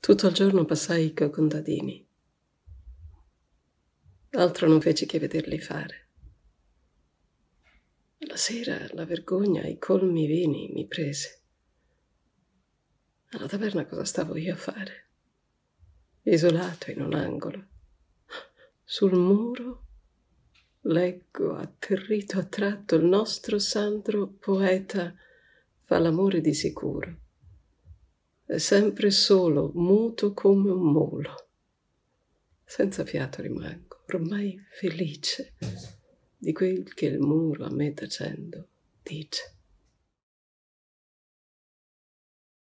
Tutto il giorno passai coi contadini. Altro non feci che vederli fare. La sera la vergogna, i colmi vini mi prese. Alla taverna cosa stavo io a fare? Isolato in un angolo. Sul muro leggo atterrito a tratto il nostro Sandro poeta fa l'amore di sicuro sempre solo, muto come un mulo. Senza fiato rimango, ormai felice di quel che il muro a me tacendo dice.